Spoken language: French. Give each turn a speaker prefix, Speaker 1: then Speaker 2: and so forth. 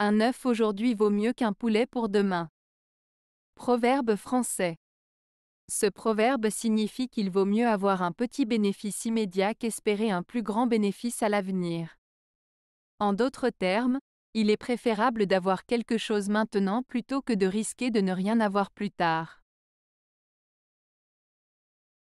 Speaker 1: Un œuf aujourd'hui vaut mieux qu'un poulet pour demain. Proverbe français. Ce proverbe signifie qu'il vaut mieux avoir un petit bénéfice immédiat qu'espérer un plus grand bénéfice à l'avenir. En d'autres termes, il est préférable d'avoir quelque chose maintenant plutôt que de risquer de ne rien avoir plus tard.